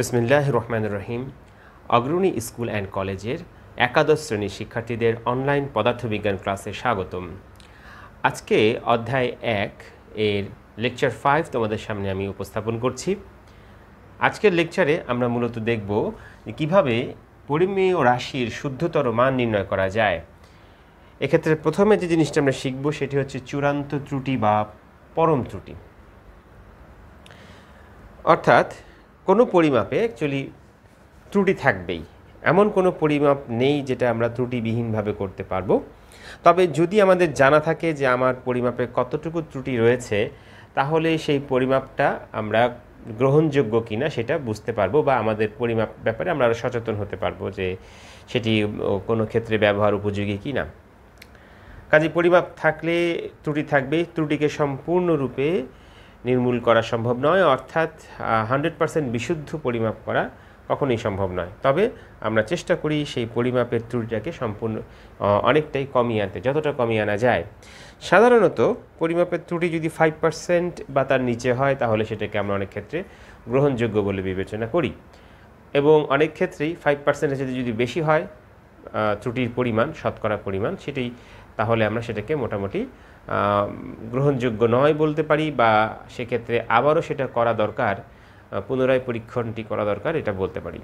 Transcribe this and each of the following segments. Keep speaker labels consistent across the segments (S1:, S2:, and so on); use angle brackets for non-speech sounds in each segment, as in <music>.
S1: বিসমিল্লাহ রহমান রহিম অগ্রণী school and কলেজের একাদশ শ্রেণীর শিক্ষার্থীদের অনলাইন পদার্থবিজ্ঞান ক্লাসে স্বাগতম আজকে অধ্যায় এক এর লেকচার ফাইভ তোমাদের সামনে আমি উপস্থাপন করছি আজকের লেকচারে আমরা মূলত দেখব কিভাবে পরিমেয় রাশির শুদ্ধতর মান নির্ণয় করা যায় এক্ষেত্রে প্রথমে যে জিনিসটা আমরা শিখব সেটি হচ্ছে চূড়ান্ত ত্রুটি বা পরম ত্রুটি অর্থাৎ কোনো পরিমাপে অ্যাকচুয়ালি ত্রুটি থাকবেই এমন কোনো পরিমাপ নেই যেটা আমরা ত্রুটিবিহীনভাবে করতে পারবো তবে যদি আমাদের জানা থাকে যে আমার পরিমাপে কতটুকু ত্রুটি রয়েছে তাহলে সেই পরিমাপটা আমরা গ্রহণযোগ্য কিনা সেটা বুঝতে পারবো বা আমাদের পরিমাপ ব্যাপারে আমরা আরও সচেতন হতে পারবো যে সেটি কোনো ক্ষেত্রে ব্যবহার উপযোগী কি না কাজে পরিমাপ থাকলে ত্রুটি থাকবে ত্রুটিকে সম্পূর্ণরূপে নির্মূল করা সম্ভব নয় অর্থাৎ হান্ড্রেড পারসেন্ট বিশুদ্ধ পরিমাপ করা কখনোই সম্ভব নয় তবে আমরা চেষ্টা করি সেই পরিমাপের ত্রুটিটাকে সম্পূর্ণ অনেকটাই কমিয়ে আনতে যতটা কমিয়ে আনা যায় সাধারণত পরিমাপের ত্রুটি যদি ফাইভ পার্সেন্ট বা তার নিচে হয় তাহলে সেটাকে আমরা অনেক ক্ষেত্রে গ্রহণযোগ্য বলে বিবেচনা করি এবং অনেক ক্ষেত্রেই ফাইভ পার্সেন্টের সাথে যদি বেশি হয় ত্রুটির পরিমাণ শতকরা পরিমাণ সেটাই তাহলে আমরা সেটাকে মোটামুটি গ্রহণযোগ্য নয় বলতে পারি বা সেক্ষেত্রে আবারও সেটা করা দরকার পুনরায় পরীক্ষণটি করা দরকার এটা বলতে পারি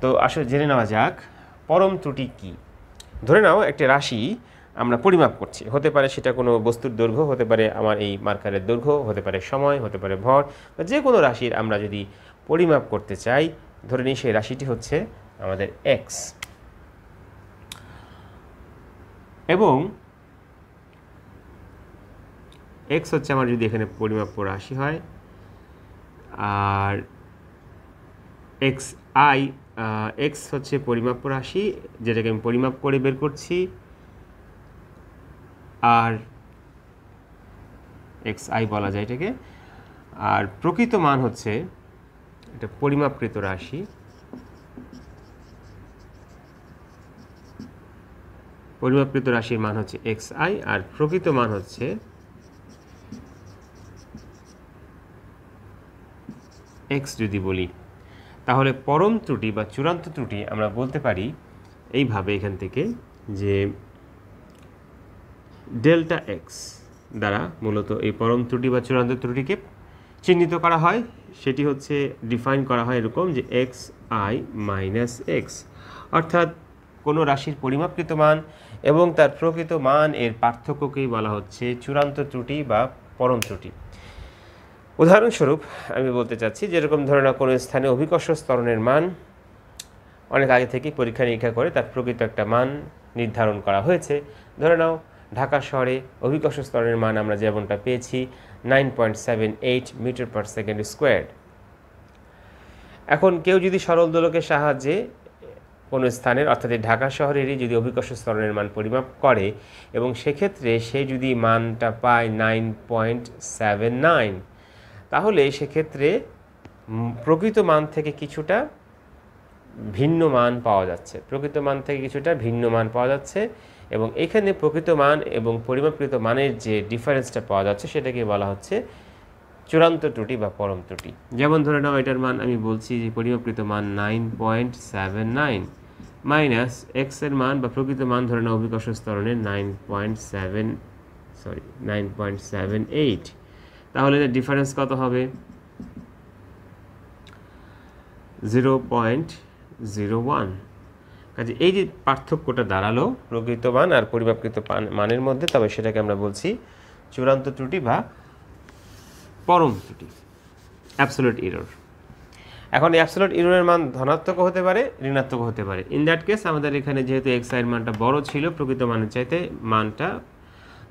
S1: তো আসলে জেনে নেওয়া যাক পরম ত্রুটি কি ধরে নাও একটা রাশি আমরা পরিমাপ করছি হতে পারে সেটা কোনো বস্তুর দৈর্ঘ্য হতে পারে আমার এই মার্কারের দৈর্ঘ্য হতে পারে সময় হতে পারে ভর বা যে কোনো রাশির আমরা যদি পরিমাপ করতে চাই ধরে নিই সেই রাশিটি হচ্ছে আমাদের এক্স এবং এক্স হচ্ছে আমার যদি এখানে পরিমাপ রাশি হয় আর এক্স আই এক্স হচ্ছে পরিমাপ রাশি যেটাকে আমি পরিমাপ করে বের করছি আর এক্স আই বলা যায় এটাকে আর প্রকৃত মান হচ্ছে এটা পরিমাপকৃত রাশি পরিমাপকৃত রাশির মান হচ্ছে এক্স আই আর প্রকৃত মান হচ্ছে এক্স যদি বলি তাহলে পরম ত্রুটি বা চূড়ান্ত ত্রুটি আমরা বলতে পারি এইভাবে এখান থেকে যে ডেল্টা এক্স দ্বারা মূলত এই পরম ত্রুটি বা চূড়ান্ত ত্রুটিকে চিহ্নিত করা হয় সেটি হচ্ছে ডিফাইন করা হয় এরকম যে এক্স আই মাইনাস এক্স অর্থাৎ কোনো রাশির পরিমাপকৃত মান এবং তার প্রকৃত মান এর পার্থক্যকেই বলা হচ্ছে চূড়ান্ত ত্রুটি বা পরম ত্রুটি উদাহরণস্বরূপ আমি বলতে চাচ্ছি যেরকম ধরে নাও কোনো স্থানে অভিকর্ষ স্তরণের মান অনেক আগে থেকেই পরীক্ষা নিরীক্ষা করে তার প্রকৃত একটা মান নির্ধারণ করা হয়েছে ধরে নাও ঢাকা শহরে অভিকর্ষ স্তরের মান আমরা যেমনটা পেয়েছি nine point seven eight metre per second square এখন কেউ যদি সরল দোলকের সাহায্যে কোনো স্থানের অর্থাৎ ঢাকা শহরেরই যদি অভিকর্ষ স্তরণের মান পরিমাপ করে এবং সেক্ষেত্রে সে যদি মানটা পায় নাইন পয়েন্ট সেভেন নাইন তাহলে সেক্ষেত্রে প্রকৃত মান থেকে কিছুটা ভিন্ন মান পাওয়া যাচ্ছে প্রকৃত মান থেকে কিছুটা ভিন্ন মান পাওয়া যাচ্ছে এবং এখানে প্রকৃত মান এবং পরিমাপকৃত মানের যে ডিফারেন্সটা পাওয়া যাচ্ছে সেটাকে বলা হচ্ছে চূড়ান্ত ত্রুটি বা পরম ত্রুটি যেমন ধরে নাও এটার মান আমি বলছি যে পরিমাপকৃত মান nine point seven nine minus এক্সের মান বা প্রকৃত মান ধরে নাও অভিকর্ষ স্তরণের nine point seven sorry nine point seven eight তাহলে ডিফারেন্স কত হবে জিরো পয়েন্ট জিরো ওয়ান কাজে এই যে পার্থক্যটা দাঁড়ালো প্রকৃত মান আর পরিমাপকৃত মানের মধ্যে তবে সেটাকে আমরা বলছি চূড়ান্ত ত্রুটি বা পরম ত্রুটি অ্যাবসোলুট ইরোর এখন অ্যাবসোলিউট ইরোরের মান ধনাত্মক হতে পারে ঋণাত্মক হতে পারে ইন দ্যাট কেস আমাদের এখানে যেহেতু এক্স মানটা বড় ছিল প্রকৃত মানের চাইতে মানটা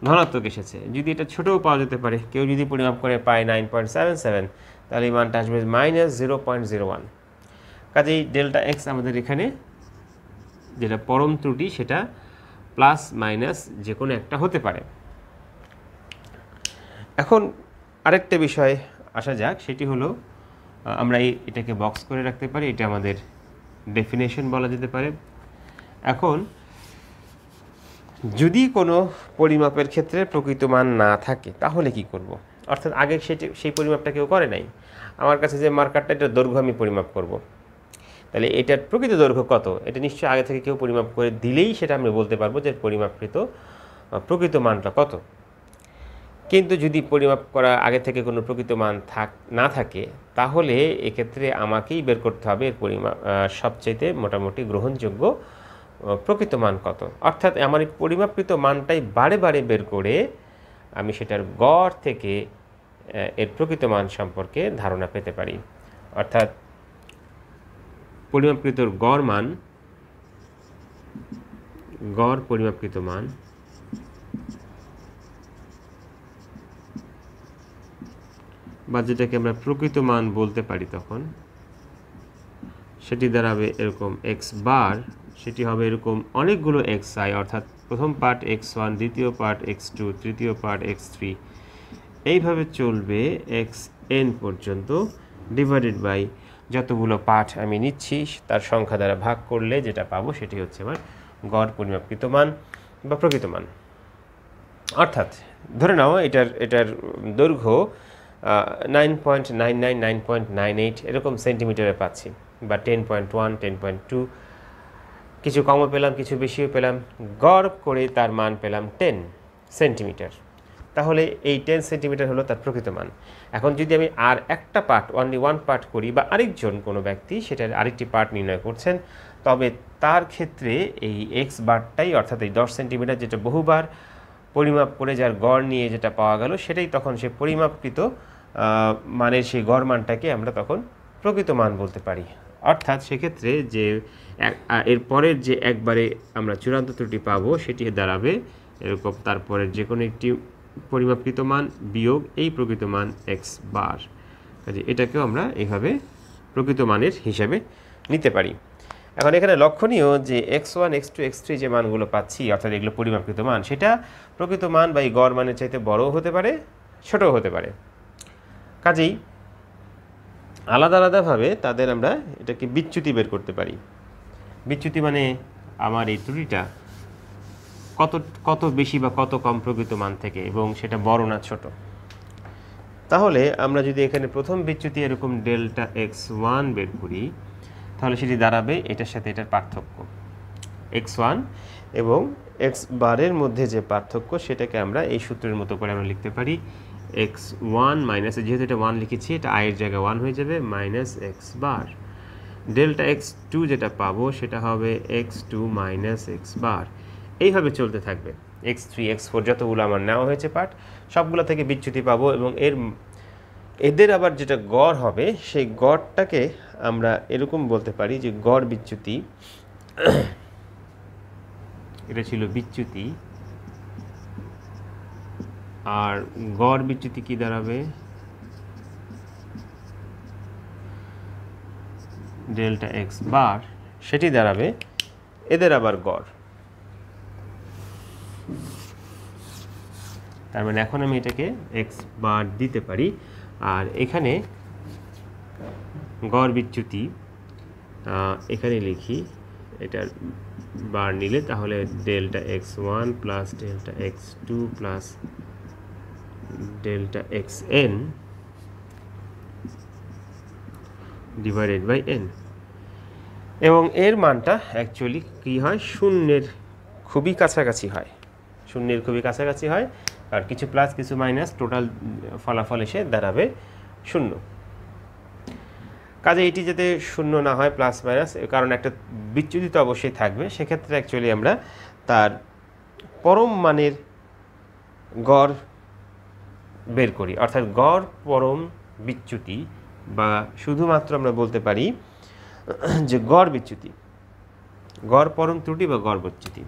S1: ধনাত্মক এসেছে যদি এটা ছোটও পাওয়া যেতে পারে কেউ যদি পরিমাপ করে পায় নাইন পয়েন্ট সেভেন সেভেন তাহলে এই মানটা আসবে minus zero point zero one কাজেই ডেল্টা এক্স আমাদের এখানে যেটা পরম ত্রুটি সেটা প্লাস মাইনাস যে কোনো একটা হতে পারে এখন আরেকটা বিষয় আসা যাক সেটি হলো আমরা এটাকে বক্স করে রাখতে পারি এটা আমাদের ডেফিনেশন বলা যেতে পারে এখন যদি কোনো পরিমাপের ক্ষেত্রে প্রকৃত মান না থাকে তাহলে কি করব। অর্থাৎ আগে সেটি সেই পরিমাপটা কেউ করে নাই আমার কাছে যে মার্কারটা এটার দৈর্ঘ্য আমি পরিমাপ করব। তাহলে এটার প্রকৃত দৈর্ঘ্য কত এটা নিশ্চয়ই আগে থেকে কেউ পরিমাপ করে দিলেই সেটা আমরা বলতে পারবো যে পরিমাপকৃত প্রকৃত মানটা কত কিন্তু যদি পরিমাপ করা আগে থেকে কোনো প্রকৃত মান থাক না থাকে তাহলে এক্ষেত্রে আমাকেই বের করতে হবে এর পরিমাপ সবচাইতে মোটামুটি গ্রহণযোগ্য প্রকৃত মান কত অর্থাৎ আমার এই পরিমাপকৃত মানটাই বারে বারে বের করে আমি সেটার গড় থেকে এর প্রকৃত মান সম্পর্কে ধারণা পেতে পারি অর্থাৎ পরিমাপকৃত গড় মান গড় পরিমাপকৃত মান বা যেটাকে আমরা প্রকৃত মান বলতে পারি তখন সেটি দাঁড়াবে এরকম এক্স বার সেটি হবে এরকম অনেকগুলো এক্স আই অর্থাৎ প্রথম পার্ট এক্স ওয়ান দ্বিতীয় পার্ট এক্স টু তৃতীয় পার্ট এক্স থ্রি এইভাবে চলবে এক্স এন পর্যন্ত ডিভাইডেড বাই যতগুলো পাঠ আমি নিচ্ছি তার সংখ্যা দ্বারা ভাগ করলে যেটা পাবো সেটি হচ্ছে আমার গড় পরিমাপকৃত মান বা প্রকৃত মান অর্থাৎ ধরে নাও এটার এটার দৈর্ঘ্য nine point nine nine nine point nine eight এরকম সেন্টিমিটারে পাচ্ছি বা ten point one ten point two কিছু কমও পেলাম কিছু বেশিও পেলাম গড় করে তার মান পেলাম টেন সেন্টিমিটার তাহলে এই টেন সেন্টিমিটার হলো তার প্রকৃত মান এখন যদি আমি আর একটা পার্ট অনলি ওয়ান পার্ট করি বা আরেকজন কোনো ব্যক্তি সেটার আরেকটি পার্ট নির্ণয় করছেন তবে তার ক্ষেত্রে এই এক্স বারটাই অর্থাৎ এই দশ সেন্টিমিটার যেটা বহুবার পরিমাপ করে যার গড় নিয়ে যেটা পাওয়া গেল সেটাই তখন সে পরিমাপকৃত মানের সেই গড় মানটাকে আমরা তখন প্রকৃত মান বলতে পারি অর্থাৎ সেক্ষেত্রে যে এরপরের যে একবারে আমরা চূড়ান্ত ত্রুটি পাবো সেটি দাঁড়াবে এরকম তারপরের যে কোনো একটি পরিমাপকৃত মান বিয়োগ এই প্রকৃত মান এক্স বার কাজে এটাকেও আমরা এইভাবে প্রকৃত মানের হিসাবে নিতে পারি এখন এখানে লক্ষণীয় যে x one x two x three যে মানগুলো পাচ্ছি অর্থাৎ এগুলো পরিমাপকৃত মান সেটা প্রকৃত মান বা এই গড় মানের চাইতে বড়ও হতে পারে ছোটও হতে পারে কাজেই আলাদা আলাদাভাবে তাদের আমরা এটাকে বিচ্যুতি বের করতে পারি বিচ্যুতি মানে আমার এই ত্রুটিটা কত কত বেশি বা কত কম প্রকৃত মান থেকে এবং সেটা বড় না ছোট তাহলে আমরা যদি এখানে প্রথম বিচ্যুতি এরকম ডেল্টা এক্স ওয়ান বের করি তাহলে সেটি দাঁড়াবে এটার সাথে এটার পার্থক্য এক্স ওয়ান এবং এক্স বারের মধ্যে যে পার্থক্য সেটাকে আমরা এই সূত্রের মতো করে আমরা লিখতে পারি এক্স ওয়ান মাইনাসে যেহেতু এটা ওয়ান লিখেছি এটা আয়ের জায়গায় ওয়ান হয়ে যাবে minus x bar delta x two যেটা পাবো সেটা হবে x two minus x bar এইভাবে চলতে থাকবে এক্স থ্রি এক্স ফোর যতগুলো আমার নেওয়া হয়েছে পার্ট সবগুলো থেকে বিচ্যুতি পাবো এবং এর এদের আবার যেটা গড় হবে সেই গড়টাকে আমরা এরকম বলতে পারি যে গড় বিচ্যুতি <coughs> এটা ছিল বিচ্যুতি আর গড় বিচ্যুতি কি দাঁড়াবে ডেল্টা এক্স বার সেটি দাঁড়াবে এদের আবার গড় তার মানে এখন আমি এটাকে এক্স বার দিতে পারি আর এখানে গড় বিচ্যুতি এখানে লিখি এটার বার নিলে তাহলে delta x one plus delta x two plus delta x n divided by n এবং এর মানটা অ্যাকচুয়ালি কী হয় শূন্যের খুবই কাছাকাছি হয় শূন্যের খুবই কাছাকাছি হয় আর কিছু প্লাস কিছু মাইনাস টোটাল ফলাফল এসে দাঁড়াবে শূন্য কাজে এটি যাতে শূন্য না হয় প্লাস মাইনাস কারণ একটা বিচ্যুতি তো অবশ্যই থাকবে সেক্ষেত্রে অ্যাকচুয়ালি আমরা তার পরম মানের গড় বের করি অর্থাৎ গড় পরম বিচ্যুতি বা শুধুমাত্র আমরা বলতে পারি যে গড় বিচ্যুতি গড় পরম ত্রুটি বা গড় বিচ্যুতি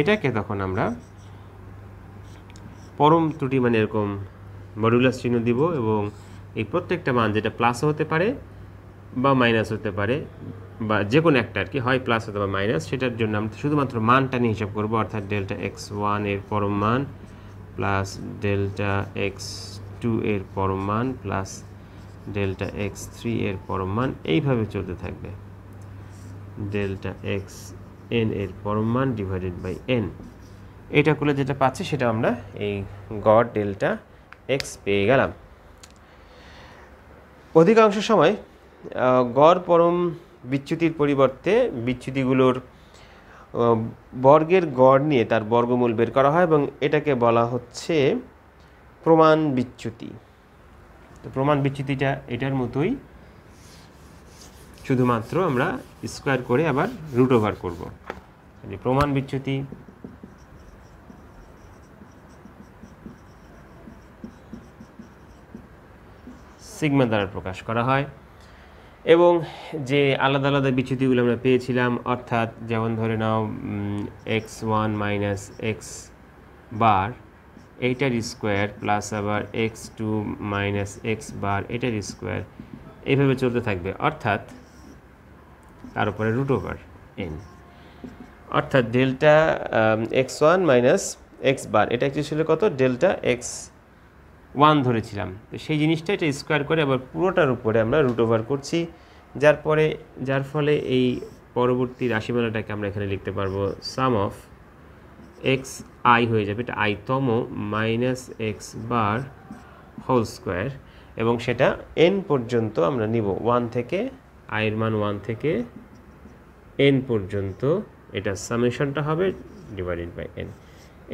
S1: এটাকে তখন আমরা পরম ত্রুটি মানে এরকম মডুলাস চিহ্ন দিব এবং এই প্রত্যেকটা মান যেটা প্লাসও হতে পারে বা মাইনাস হতে পারে বা যে কোনো একটা আর কি হয় প্লাস হতে বা মাইনাস সেটার জন্য আমরা শুধুমাত্র মানটা নিয়ে হিসাব করবো অর্থাৎ ডেল্টা এক্স ওয়ান এর পরম মান প্লাস ডেল্টা এক্স টু এর পরম মান প্লাস ডেল্টা এক্স থ্রি এর পরম মান এইভাবে চলতে থাকবে ডেল্টা এক্স এন এর পরম মান ডিভাইডেড বাই এন এটা করলে যেটা পাচ্ছি সেটা আমরা এই গড় ডেল্টা এক্স পেয়ে গেলাম অধিকাংশ সময় গড় পরম বিচ্যুতির পরিবর্তে বিচ্যুতিগুলোর বর্গের গড় নিয়ে তার বর্গমূল বের করা হয় এবং এটাকে বলা হচ্ছে প্রমাণ বিচ্যুতি তো প্রমাণ বিচ্যুতিটা এটার মতোই শুধুমাত্র আমরা স্কোয়ার করে আবার রুট ওভার করবো প্রমাণ বিচ্যুতি সিগমা দ্বারা প্রকাশ করা হয় এবং যে আলাদা আলাদা বিচ্যুতিগুলো আমরা পেয়েছিলাম অর্থাৎ যেমন ধরে নাও x one minus x bar এইটার স্কোয়ার প্লাস আবার x two minus x bar এটার স্কোয়ার এইভাবে চলতে থাকবে অর্থাৎ তার উপরে রুট ওভার এন অর্থাৎ delta x one minus x bar এটা অ্যাকচুয়ালি ছিল কত ডেল্টা এক্স ওয়ান ধরেছিলাম তো সেই জিনিসটা এটা স্কোয়ার করে আবার পুরোটার উপরে আমরা রুট ওভার করছি যার পরে যার ফলে এই পরবর্তী রাশিমালাটাকে আমরা এখানে লিখতে পারবো সাম অফ এক্স আই হয়ে যাবে এটা আইতম minus x bar whole square এবং সেটা এন পর্যন্ত আমরা নিব ওয়ান থেকে আয়ের মান ওয়ান থেকে এন পর্যন্ত এটা সামেশনটা হবে ডিভাইডেড বাই এন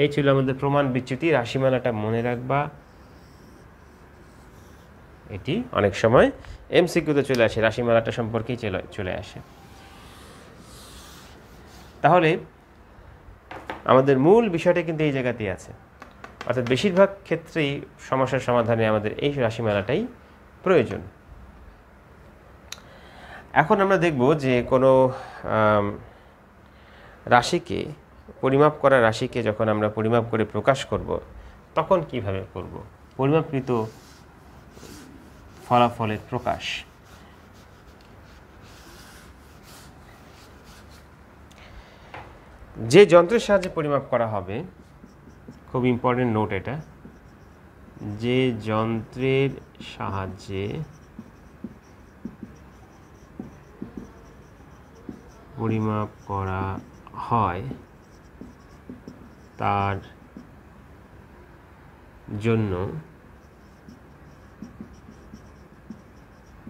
S1: এই ছিল আমাদের প্রমাণ বিচ্যুতি রাশিমালাটা মনে রাখবা এটি অনেক সময় এমসিকিউতে চলে আসে রাশিমালাটা সম্পর্কেই চলে চলে আসে তাহলে আমাদের মূল বিষয়টা কিন্তু এই জায়গাতেই আছে অর্থাৎ বেশিরভাগ ক্ষেত্রেই সমস্যার সমাধানে আমাদের এই রাশিমালাটাই প্রয়োজন এখন আমরা দেখব যে কোনো রাশিকে পরিমাপ করা রাশিকে যখন আমরা পরিমাপ করে প্রকাশ করব তখন কিভাবে করব পরিমাপকৃত ফলাফলের প্রকাশ যে যন্ত্রের সাহায্যে পরিমাপ করা হবে খুব ইম্পর্টেন্ট নোট এটা যে যন্ত্রের সাহায্যে পরিমাপ করা হয় তার জন্য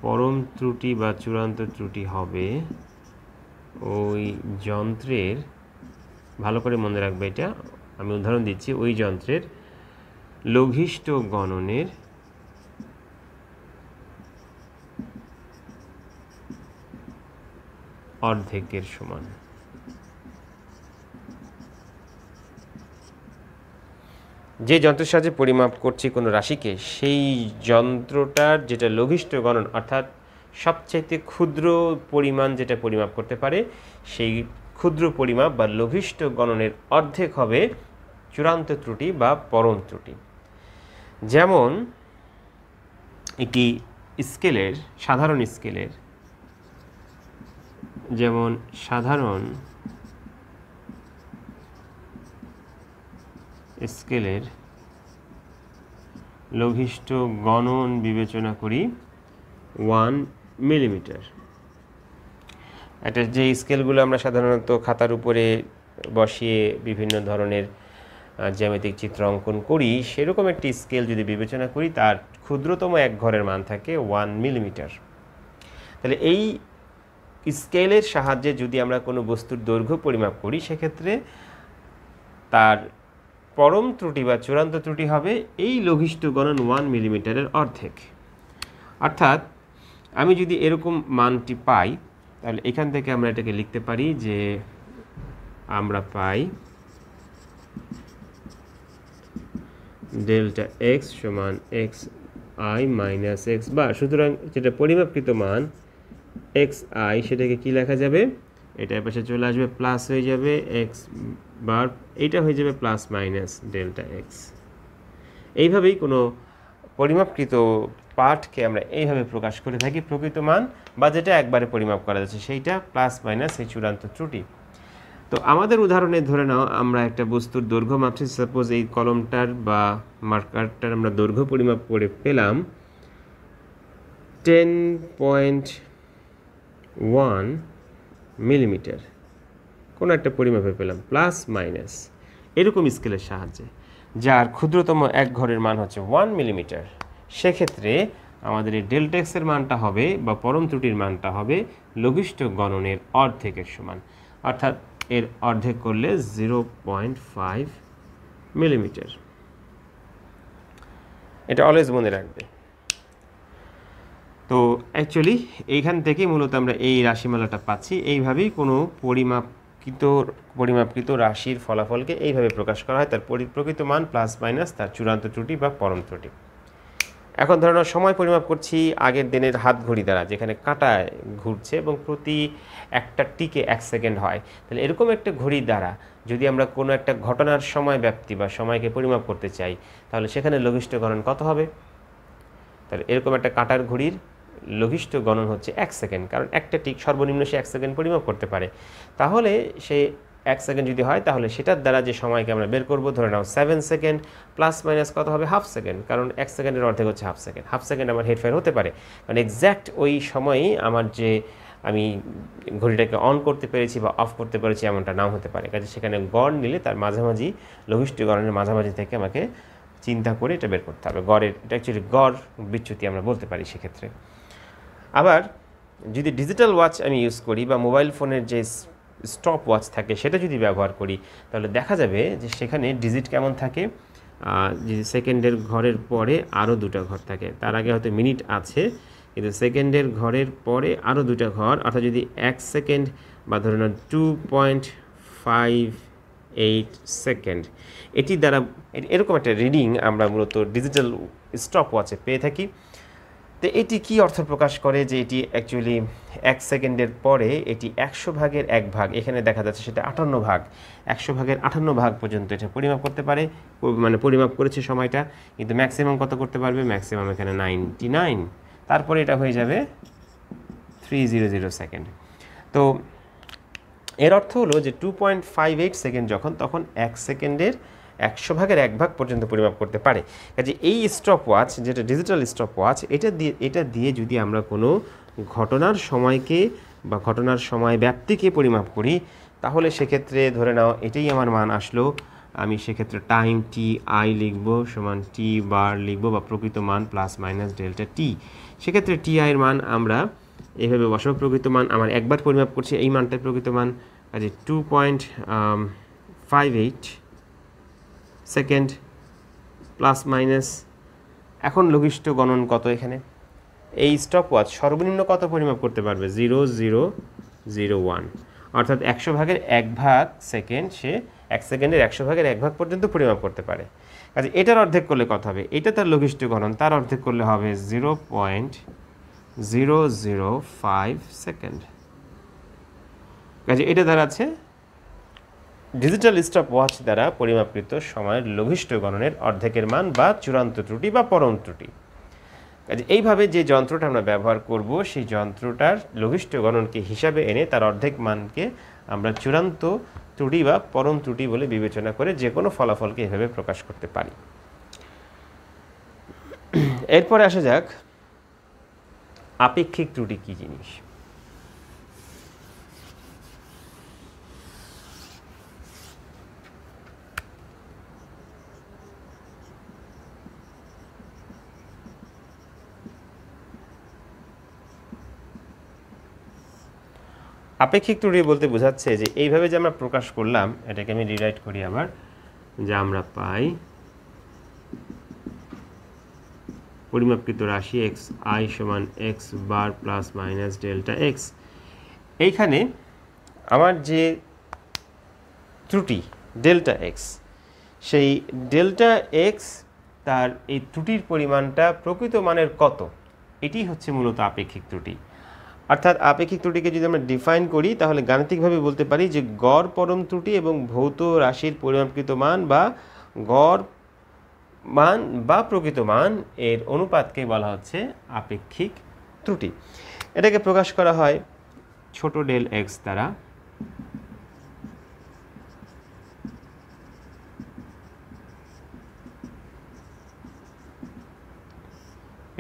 S1: পরম ত্রুটি বা চূড়ান্ত ত্রুটি হবে ওই যন্ত্রের ভালো করে মনে রাখবে এটা আমি উদাহরণ দিচ্ছি ওই যন্ত্রের লঘিষ্ঠ গণনের অর্ধেকের সমান যে যন্ত্রের সাহায্যে পরিমাপ করছি কোনো রাশিকে সেই যন্ত্রটার যেটা লঘিষ্ঠ গণন অর্থাৎ সবচাইতে ক্ষুদ্র পরিমাণ যেটা পরিমাপ করতে পারে সেই ক্ষুদ্র পরিমাপ বা লঘিষ্ঠ গণনের অর্ধেক হবে চূড়ান্ত ত্রুটি বা পরম ত্রুটি যেমন একটি স্কেলের সাধারণ স্কেলের যেমন সাধারণ স্কেলের লঘিষ্ঠ গণন বিবেচনা করি ওয়ান মিলিমিটার একটা যে স্কেলগুলো আমরা সাধারণত খাতার উপরে বসিয়ে বিভিন্ন ধরনের জ্যামিতিক চিত্র অঙ্কন করি সেরকম একটি স্কেল যদি বিবেচনা করি তার ক্ষুদ্রতম এক ঘরের মান থাকে ওয়ান মিলিমিটার তাহলে এই স্কেলের সাহায্যে যদি আমরা কোনো বস্তুর দৈর্ঘ্য পরিমাপ করি সেক্ষেত্রে তার পরম ত্রুটি বা চূড়ান্ত ত্রুটি হবে এই লঘিষ্ঠ গণন ওয়ান মিলিমিটারের অর্ধেক অর্থাৎ আমি যদি এরকম মানটি পাই তাহলে এখান থেকে আমরা এটাকে লিখতে পারি যে আমরা পাই ডেল্টা এক্স সমান এক্স আই মাইনাস এক্স বা সুতরাং যেটা পরিমাপকৃত মান এক্স আই সেটাকে কি লেখা যাবে এটার পাশে চলে আসবে প্লাস হয়ে যাবে এক্স বার এইটা হয়ে যাবে প্লাস মাইনাস ডেল্টা এক্স এইভাবেই কোনো পরিমাপকৃত পার্টকে আমরা এইভাবে প্রকাশ করে থাকি প্রকৃত মান বা যেটা একবারে পরিমাপ করা যাচ্ছে সেইটা প্লাস মাইনাস এই চূড়ান্ত ত্রুটি তো আমাদের উদাহরণে ধরে নাও আমরা একটা বস্তুর দৈর্ঘ্য মাপছি সাপোজ এই কলমটার বা মার্কারটার আমরা দৈর্ঘ্য পরিমাপ করে পেলাম টেন পয়েন্ট ওয়ান মিলিমিটার কোনো একটা পরিমাপে পেলাম প্লাস মাইনাস এরকম স্কেলের সাহায্যে যার ক্ষুদ্রতম এক ঘরের মান হচ্ছে ওয়ান মিলিমিটার সেক্ষেত্রে আমাদের এই ডেলটেক্সের মানটা হবে বা পরম ত্রুটির মানটা হবে লঘিষ্ঠ গণনের অর্ধেকের সমান অর্থাৎ এর অর্ধেক করলে জিরো পয়েন্ট ফাইভ মিলিমিটার এটা অলওয়েজ মনে রাখবে তো অ্যাকচুয়ালি এইখান থেকেই মূলত আমরা এই রাশিমালাটা পাচ্ছি এইভাবেই কোনো পরিমাপকৃত পরিমাপকৃত রাশির ফলাফলকে এইভাবে প্রকাশ করা হয় তার পরিপ্রকৃত মান প্লাস মাইনাস তার চূড়ান্ত ত্রুটি বা পরম ত্রুটি এখন ধরেন সময় পরিমাপ করছি আগের দিনের হাত ঘড়ি দ্বারা যেখানে কাঁটায় ঘুরছে এবং প্রতি একটা টিকে এক সেকেন্ড হয় তাহলে এরকম একটা ঘড়ি দ্বারা যদি আমরা কোনো একটা ঘটনার সময় ব্যাপ্তি বা সময়কে পরিমাপ করতে চাই তাহলে সেখানে লঘিষ্ঠকরণ কত হবে তাহলে এরকম একটা কাঁটার ঘড়ির লঘিষ্ঠ গণন হচ্ছে এক সেকেন্ড কারণ একটা টিক সর্বনিম্ন সে এক সেকেন্ড পরিমাপ করতে পারে তাহলে সে এক সেকেন্ড যদি হয় তাহলে সেটার দ্বারা যে সময়কে আমরা বের করবো ধরে নাও সেভেন সেকেন্ড প্লাস মাইনাস কত হবে হাফ সেকেন্ড কারণ এক সেকেন্ডের অর্ধেক হচ্ছে হাফ সেকেন্ড হাফ সেকেন্ড আমার হেডফেয়ার হতে পারে কারণ এক্স্যাক্ট ওই সময়েই আমার যে আমি ঘড়িটাকে অন করতে পেরেছি বা অফ করতে পেরেছি এমনটা নাও হতে পারে কাজে সেখানে গড় নিলে তার মাঝামাঝি লঘিষ্ঠ গড়নের মাঝামাঝি থেকে আমাকে চিন্তা করে এটা বের করতে হবে গড়ের এটা অ্যাকচুয়ালি গড় বিচ্যুতি আমরা বলতে পারি সেক্ষেত্রে আবার যদি ডিজিটাল ওয়াচ আমি ইউজ করি বা মোবাইল ফোনের যে স্টপ ওয়াচ থাকে সেটা যদি ব্যবহার করি তাহলে দেখা যাবে যে সেখানে ডিজিট কেমন থাকে যদি সেকেন্ডের ঘরের পরে আরও দুটো ঘর থাকে তার আগে হয়তো মিনিট আছে কিন্তু সেকেন্ডের ঘরের পরে আরও দুটো ঘর অর্থাৎ যদি এক সেকেন্ড বা ধরে নাও two point five eight second এটি দ্বারা এরকম একটা রিডিং আমরা মূলত ডিজিটাল স্টপ ওয়াচে পেয়ে থাকি তো এটি কি অর্থ প্রকাশ করে যে এটি অ্যাকচুয়ালি এক সেকেন্ডের পরে এটি একশো ভাগের এক ভাগ এখানে দেখা যাচ্ছে সেটা আটান্ন ভাগ একশো ভাগের আটান্ন ভাগ পর্যন্ত এটা পরিমাপ করতে পারে মানে পরিমাপ করেছে সময়টা কিন্তু ম্যাক্সিমাম কত করতে পারবে ম্যাক্সিমাম এখানে নাইনটি নাইন তারপরে এটা হয়ে যাবে থ্রি জিরো জিরো সেকেন্ড তো এর অর্থ হলো যে two point five eight second যখন তখন এক সেকেন্ডের একশো ভাগের এক ভাগ পর্যন্ত পরিমাপ করতে পারে কাজে এই স্টপ ওয়াচ যেটা ডিজিটাল স্টপ ওয়াচ এটা দিয়ে এটা দিয়ে যদি আমরা কোনো ঘটনার সময়কে বা ঘটনার সময় ব্যাপ্তিকে পরিমাপ করি তাহলে সেক্ষেত্রে ধরে নাও এটাই আমার মান আসলো আমি সেক্ষেত্রে টাইম টি আই লিখব সমান টি বার লিখব বা প্রকৃত মান প্লাস মাইনাস ডেল্টা টি সেক্ষেত্রে টি আইয়ের মান আমরা এভাবে বসাবো প্রকৃত মান আমার একবার পরিমাপ করছি এই মানটাই প্রকৃত মান কাজে two point five eight second plus minus এখন লঘিষ্ঠ গণন কত এখানে এই স্টপ ওয়াচ সর্বনিম্ন কত পরিমাপ করতে পারবে জিরো জিরো জিরো ওয়ান অর্থাৎ একশো ভাগের এক ভাগ সেকেন্ড সে এক সেকেন্ডের একশো ভাগের এক ভাগ পর্যন্ত পরিমাপ করতে পারে কাজে এটার অর্ধেক করলে কত হবে এটা তার লঘিষ্ঠ গণন তার অর্ধেক করলে হবে zero point zero zero five second কাজে এটা দাঁড়াচ্ছে ডিজিটাল স্টপ ওয়াচ দ্বারা পরিমাপকৃত সময়ের লঘিষ্ঠ গণনের অর্ধেকের মান বা চূড়ান্ত ত্রুটি বা পরম ত্রুটি কাজে এইভাবে যে যন্ত্রটা আমরা ব্যবহার করব সেই যন্ত্রটার লঘিষ্ঠ গণনকে হিসাবে এনে তার অর্ধেক মানকে আমরা চূড়ান্ত ত্রুটি বা পরম ত্রুটি বলে বিবেচনা করে যে কোনো ফলাফলকে এভাবে প্রকাশ করতে পারি এরপরে আসা যাক আপেক্ষিক ত্রুটি কী জিনিস আপেক্ষিক ত্রুটি বলতে বোঝাচ্ছে যে এইভাবে যে আমরা প্রকাশ করলাম এটাকে আমি রিরাইট করি আবার যা আমরা পাই পরিমাপকৃত রাশি এক্স আই সমান x bar plus minus delta x এইখানে আমার যে ত্রুটি ডেল্টা এক্স সেই ডেল্টা এক্স তার এই ত্রুটির পরিমাণটা প্রকৃত মানের কত এটি হচ্ছে মূলত আপেক্ষিক ত্রুটি অর্থাৎ আপেক্ষিক ত্রুটিকে যদি আমরা ডিফাইন করি তাহলে গাণিতিকভাবে বলতে পারি যে গড় পরম ত্রুটি এবং ভৌত রাশির পরিমাপকৃত মান বা গড় মান বা প্রকৃত মান এর অনুপাতকে বলা হচ্ছে আপেক্ষিক ত্রুটি এটাকে প্রকাশ করা হয় ছোট ডেল এক্স দ্বারা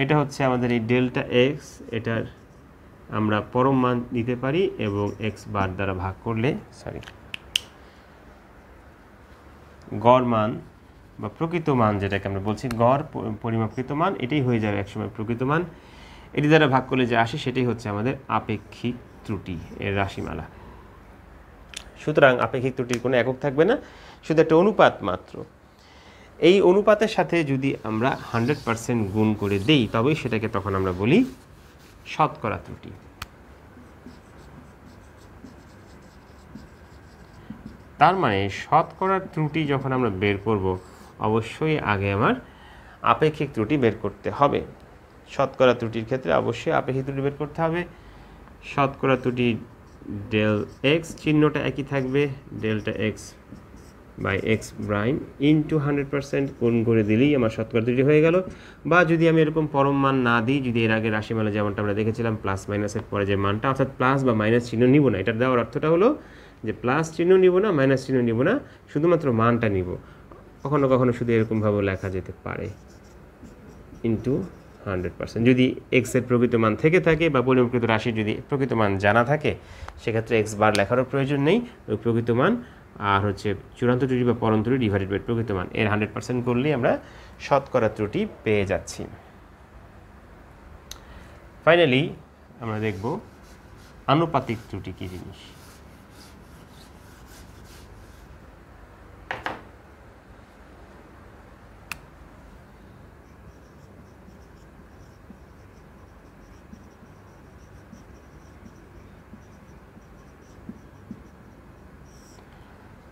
S1: এটা হচ্ছে আমাদের এই ডেল্টা এক্স এটার আমরা পরম মান নিতে পারি এবং এক্স বার দ্বারা ভাগ করলে সরি গড় মান বা প্রকৃত মান যেটাকে আমরা বলছি গড় পরিমাপকৃত মান এটাই হয়ে যাবে একসময় প্রকৃত মান এটি দ্বারা ভাগ করলে যে আসে সেটাই হচ্ছে আমাদের আপেক্ষিক ত্রুটি এর রাশিমালা সুতরাং আপেক্ষিক ত্রুটির কোনো একক থাকবে না শুধু একটা অনুপাত মাত্র এই অনুপাতের সাথে যদি আমরা হান্ড্রেড পারসেন্ট গুণ করে দেই তবেই সেটাকে তখন আমরা বলি শতকরা ত্রুটি তার মানে শতকরা ত্রুটি যখন আমরা বের করব অবশ্যই আগে আমার আপেক্ষিক ত্রুটি বের করতে হবে শতকরা ত্রুটির ক্ষেত্রে অবশ্যই আপেক্ষিক ত্রুটি বের করতে হবে শতকরা ত্রুটি ডেল এক্স চিহ্নটা একই থাকবে delta x by x prime into hundred percent কোন করে দিলেই আমার শতকরা দুটি হয়ে গেল বা যদি আমি এরকম পরম মান না দিই যদি এর আগে রাশিমালা যেমনটা আমরা দেখেছিলাম প্লাস মাইনাসের পরে যে মানটা অর্থাৎ প্লাস বা মাইনাস চিহ্ন নিব না এটার দেওয়ার অর্থটা হলো যে প্লাস চিহ্ন নিব না মাইনাস চিহ্ন নিব না শুধুমাত্র মানটা নিব কখনো কখনো শুধু এরকমভাবেও লেখা যেতে পারে ইন্টু হান্ড্রেড পার্সেন্ট যদি এক্সের প্রকৃত মান থেকে থাকে বা পরিমকৃত রাশির যদি প্রকৃত মান জানা থাকে সেক্ষেত্রে এক্স বার লেখারও প্রয়োজন নেই ওই প্রকৃত মান আর হচ্ছে চূড়ান্ত ত্রুটি বা পরম ত্রুটি ডিভাইডেড বাই প্রকৃত মান এর হান্ড্রেড পার্সেন্ট করলেই আমরা শতকরা ত্রুটি পেয়ে যাচ্ছি ফাইনালি আমরা দেখব আনুপাতিক ত্রুটি কী জিনিস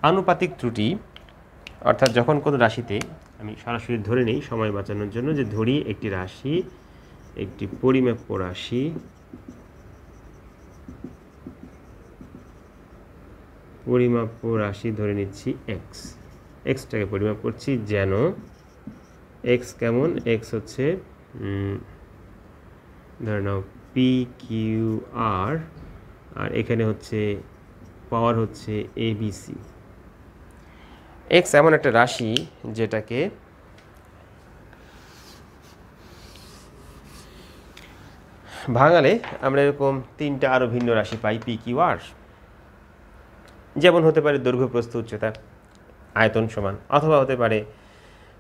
S1: আনুপাতিক ত্রুটি অর্থাৎ যখন কোনো রাশিতে আমি সরাসরি ধরে নিই সময় বাঁচানোর জন্য যে ধরি একটি রাশি একটি পরিমাপ রাশি পরিমাপ রাশি ধরে নিচ্ছি এক্স এক্সটাকে পরিমাপ করছি যেন এক্স কেমন এক্স হচ্ছে ধরে নাও পি কিউ আর আর এখানে হচ্ছে পাওয়ার হচ্ছে এবিসি এক্স এমন একটা রাশি যেটাকে ভাঙালে আমরা এরকম তিনটা আরও ভিন্ন রাশি পাই পি কিউ আর যেমন হতে পারে দৈর্ঘ্য প্রস্থ উচ্চতা আয়তন সমান অথবা হতে পারে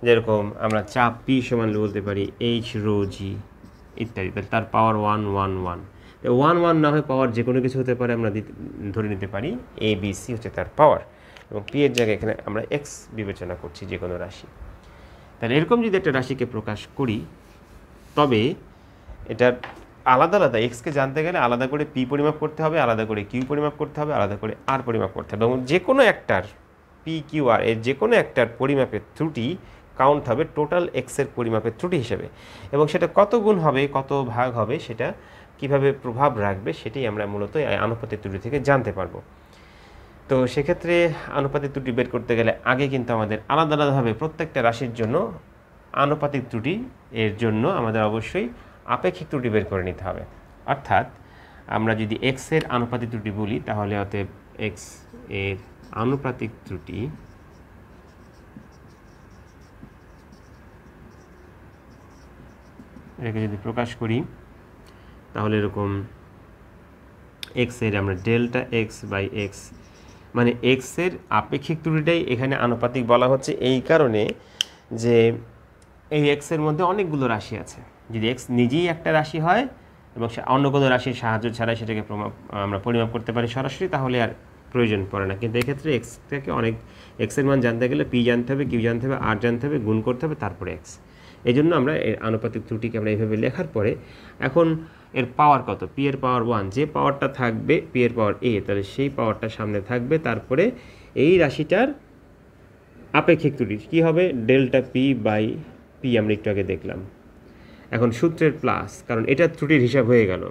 S1: যেরকম আমরা চাপ পি সমান বলতে পারি এইচ রো জি ইত্যাদি তার power one one one one one না হয় পাওয়ার যে কোনো কিছু হতে পারে আমরা ধরে নিতে পারি এ বি সি হচ্ছে তার পাওয়ার এবং পি এর জায়গায় এখানে আমরা এক্স বিবেচনা করছি যে কোনো রাশি তাহলে এরকম যদি একটা রাশিকে প্রকাশ করি তবে এটার আলাদা আলাদা এক্সকে জানতে গেলে আলাদা করে পি পরিমাপ করতে হবে আলাদা করে কিউ পরিমাপ করতে হবে আলাদা করে আর পরিমাপ করতে হবে এবং যে কোনো একটার পি কিউ আর এর যে কোনো একটার পরিমাপের ত্রুটি কাউন্ট হবে টোটাল এক্সের পরিমাপের ত্রুটি হিসেবে এবং সেটা কত গুণ হবে কত ভাগ হবে সেটা কিভাবে প্রভাব রাখবে সেটাই আমরা মূলত আনুপাতিক ত্রুটি থেকে জানতে পারবো তো সেক্ষেত্রে আনুপাতিক ত্রুটি বের করতে গেলে আগে কিন্তু আমাদের আলাদা আলাদাভাবে প্রত্যেকটা রাশির জন্য আনুপাতিক ত্রুটি এর জন্য আমাদের অবশ্যই আপেক্ষিক ত্রুটি বের করে নিতে হবে অর্থাৎ আমরা যদি এক্স এর আনুপাতিক ত্রুটি বলি তাহলে অতএব এক্স এর আনুপাতিক ত্রুটি এটাকে যদি প্রকাশ করি তাহলে এরকম এক্স এর আমরা ডেল্টা এক্স বাই এক্স মানে এক্সের আপেক্ষিক ত্রুটিটাই এখানে আনুপাতিক বলা হচ্ছে এই কারণে যে এই এক্সের মধ্যে অনেকগুলো রাশি আছে যদি এক্স নিজেই একটা রাশি হয় এবং অন্য কোনো রাশির সাহায্য ছাড়াই সেটাকে আমরা পরিমাপ করতে পারি সরাসরি তাহলে আর প্রয়োজন পড়ে না কিন্তু এক্ষেত্রে এক্সটাকে অনেক এক্সের মান জানতে গেলে পি জানতে হবে কিউ জানতে হবে আর জানতে হবে গুণ করতে হবে তারপরে এক্স এই জন্য আমরা আনুপাতিক ত্রুটিকে আমরা এইভাবে লেখার পরে এখন এর পাওয়ার কত পি এর পাওয়ার ওয়ান যে পাওয়ারটা থাকবে পি এর পাওয়ার এ তাহলে সেই পাওয়ারটা সামনে থাকবে তারপরে এই রাশিটার আপেক্ষিক ত্রুটি কী হবে ডেল্টা পি বাই পি আমরা একটু আগে দেখলাম এখন সূত্রের প্লাস কারণ এটা ত্রুটির হিসাব হয়ে গেল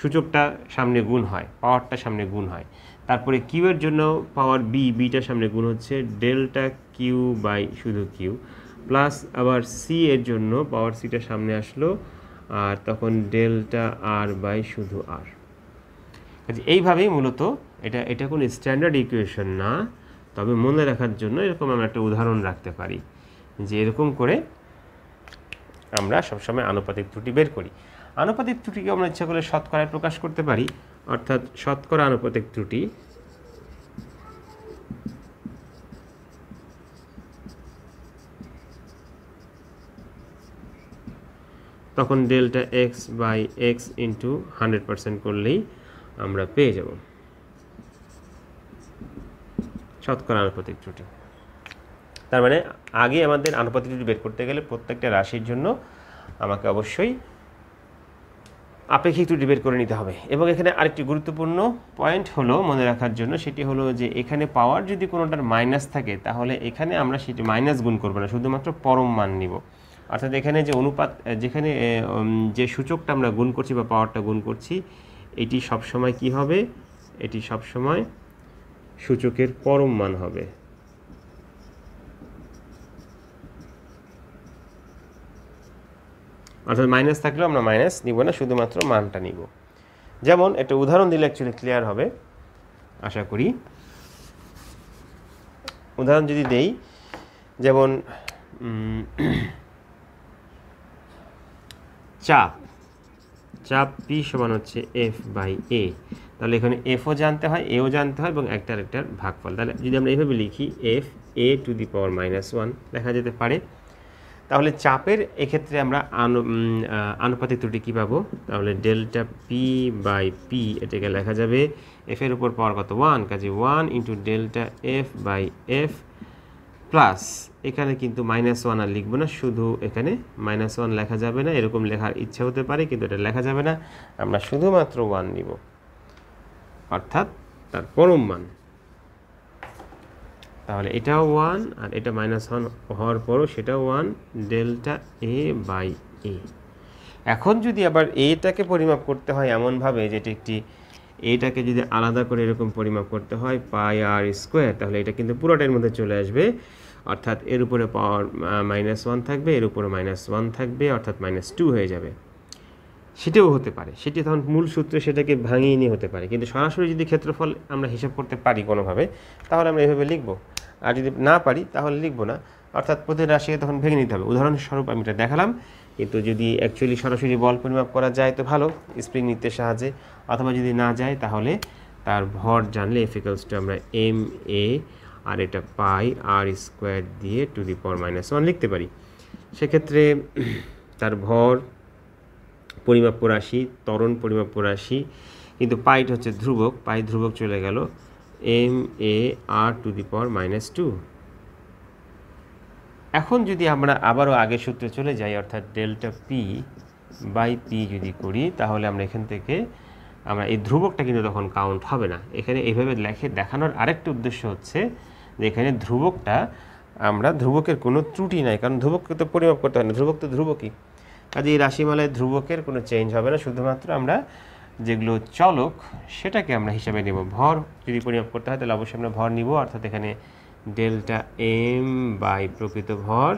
S1: সূচকটা সামনে গুণ হয় পাওয়ারটা সামনে গুণ হয় তারপরে কিউয়ের জন্য পাওয়ার বি বিটা সামনে গুণ হচ্ছে ডেল্টা কিউ বাই শুধু কিউ প্লাস আবার সি এর জন্য পাওয়ার সিটা সামনে আসলো আর তখন ডেল্টা আর বাই শুধু আর এইভাবেই মূলত এটা এটা কোনো স্ট্যান্ডার্ড ইকুয়েশন না তবে মনে রাখার জন্য এরকম আমরা একটা উদাহরণ রাখতে পারি যে এরকম করে আমরা সবসময় আনুপাতিক ত্রুটি বের করি আনুপাতিক ত্রুটিকে আমরা ইচ্ছা করলে শতকরায় প্রকাশ করতে পারি অর্থাৎ শতকরা আনুপাতিক ত্রুটি তখন delta x by x into hundred कर করলেই আমরা পেয়ে যাব শতকরা আনুপাতিক ত্রুটি তার মানে আগে আমাদের আনুপাতিক ত্রুটি বের করতে গেলে প্রত্যেকটা রাশির জন্য আমাকে অবশ্যই আপেক্ষিক ত্রুটি বের করে নিতে হবে এবং এখানে আরেকটি গুরুত্বপূর্ণ পয়েন্ট হলো মনে রাখার জন্য সেটি হলো যে এখানে পাওয়ার যদি কোনোটার মাইনাস থাকে তাহলে এখানে আমরা সেটি মাইনাস গুণ করবো না শুধুমাত্র পরম মান নিব অর্থাৎ এখানে যে অনুপাত যেখানে যে সূচকটা আমরা গুণ করছি বা পাওয়ারটা গুণ করছি এটি সবসময় কি হবে এটি সবসময় সূচকের পরম মান হবে অর্থাৎ মাইনাস থাকলেও আমরা মাইনাস নিব না শুধুমাত্র মানটা নিব যেমন একটা উদাহরণ দিলে অ্যাকচুয়ালি ক্লিয়ার হবে আশা করি উদাহরণ যদি দেই যেমন চাপ চাপ পি সমান হচ্ছে এফ বাই এ তাহলে এখানে এফও জানতে হয় এও জানতে হয় এবং একটার একটার ভাগফল তাহলে যদি আমরা এইভাবে লিখি f a to the power minus one লেখা যেতে পারে তাহলে চাপের এক্ষেত্রে আমরা আনুপাতিক ত্রুটি কী পাবো তাহলে ডেল্টা পি বাই পি এটাকে লেখা যাবে এফের উপর পাওয়ার কত ওয়ান কাজে one into delta f by f plus এখানে কিন্তু মাইনাস ওয়ান আর লিখবো না শুধু এখানে মাইনাস ওয়ান লেখা যাবে না এরকম লেখার ইচ্ছা হতে পারে কিন্তু এটা লেখা যাবে না আমরা শুধুমাত্র ওয়ান নিব অর্থাৎ তার পরম মান তাহলে এটাও ওয়ান আর এটা মাইনাস ওয়ান হওয়ার পরও সেটা one delta a by a এখন যদি আবার এটাকে পরিমাপ করতে হয় এমনভাবে যেটা একটি এটাকে যদি আলাদা করে এরকম পরিমাপ করতে হয় পাই আর স্কোয়ার তাহলে এটা কিন্তু পুরোটার মধ্যে চলে আসবে অর্থাৎ এর উপরে পাওয়ার মাইনাস ওয়ান থাকবে এর উপরে মাইনাস ওয়ান থাকবে অর্থাৎ মাইনাস টু হয়ে যাবে সেটাও হতে পারে সেটি তখন মূল সূত্রে সেটাকে ভাঙিয়ে নিয়ে হতে পারে কিন্তু সরাসরি যদি ক্ষেত্রফল আমরা হিসাব করতে পারি কোনোভাবে তাহলে আমরা এভাবে লিখব আর যদি না পারি তাহলে লিখব না অর্থাৎ প্রতি রাশিকে তখন ভেঙে নিতে হবে উদাহরণস্বরূপ আমি এটা দেখালাম কিন্তু যদি অ্যাকচুয়ালি সরাসরি বল পরিমাপ করা যায় তো ভালো স্প্রিং নিতে সাহায্যে অথবা যদি না যায় তাহলে তার ভর জানলে এফিকালসটা আমরা এম এ আর এটা পাই আর স্কোয়ার দিয়ে to the power minus one লিখতে পারি সেক্ষেত্রে তার ভর পরিমাপ রাশি তরণ পরিমাপ রাশি কিন্তু পাইট হচ্ছে ধ্রুবক পাই ধ্রুবক চলে গেল m a r to the power minus two এখন যদি আমরা আবারও আগের সূত্রে চলে যাই অর্থাৎ ডেল্টা পি বাই পি যদি করি তাহলে আমরা এখান থেকে আমরা এই ধ্রুবকটা কিন্তু তখন কাউন্ট হবে না এখানে এইভাবে লেখে দেখানোর আরেকটা উদ্দেশ্য হচ্ছে যে এখানে ধ্রুবকটা আমরা ধ্রুবকের কোনো ত্রুটি নাই কারণ ধ্রুবককে তো পরিমাপ করতে হয় না ধ্রুবক তো ধ্রুবকই কাজে এই রাশিমালায় ধ্রুবকের কোনো চেঞ্জ হবে না শুধুমাত্র আমরা যেগুলো চলক সেটাকে আমরা হিসাবে নেব ভর যদি পরিমাপ করতে হয় তাহলে অবশ্যই আমরা ভর নিব অর্থাৎ এখানে ডেল্টা এম বাই প্রকৃত ভর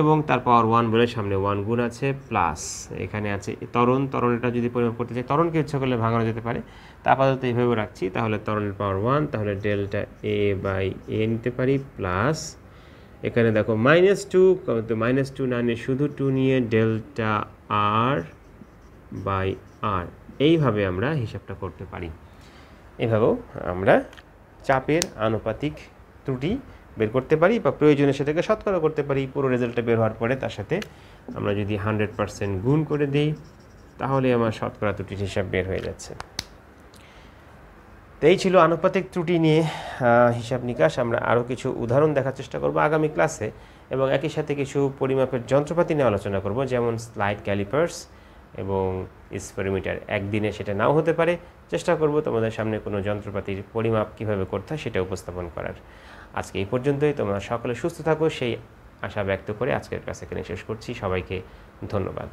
S1: এবং তার পাওয়ার ওয়ান বলে সামনে ওয়ান গুণ আছে প্লাস এখানে আছে তরণ তরণটা যদি পরিমাপ করতে চাই তরণকে ইচ্ছা করলে ভাঙানো যেতে পারে তা আপাতত এইভাবে রাখছি তাহলে তরণের পাওয়ার ওয়ান তাহলে ডেল্টা এ বাই এ নিতে পারি প্লাস এখানে দেখো মাইনাস টু তো মাইনাস টু না নিয়ে শুধু টু নিয়ে ডেল্টা আর বাই আর এইভাবে আমরা হিসাবটা করতে পারি এভাবেও আমরা চাপের আনুপাতিক ত্রুটি বের করতে পারি বা প্রয়োজনে সেটাকে শতকরা করতে পারি পুরো রেজাল্টটা বের হওয়ার পরে তার সাথে আমরা যদি হান্ড্রেড পারসেন্ট গুণ করে দিই তাহলে আমার শতকরা ত্রুটির হিসাব বের হয়ে যাচ্ছে তো এই ছিল আনুপাতিক ত্রুটি নিয়ে হিসাব নিকাশ আমরা আরও কিছু উদাহরণ দেখার চেষ্টা করব আগামী ক্লাসে এবং একই সাথে কিছু পরিমাপের যন্ত্রপাতি নিয়ে আলোচনা করব যেমন স্লাইড ক্যালিপার্স এবং স্পেরিমিটার একদিনে সেটা নাও হতে পারে চেষ্টা করব তোমাদের সামনে কোনো যন্ত্রপাতির পরিমাপ কীভাবে করতে হয় সেটা উপস্থাপন করার আজকে এই পর্যন্তই তোমরা সকলে সুস্থ থাকো সেই আশা ব্যক্ত করে আজকের ক্লাস এখানে শেষ করছি সবাইকে ধন্যবাদ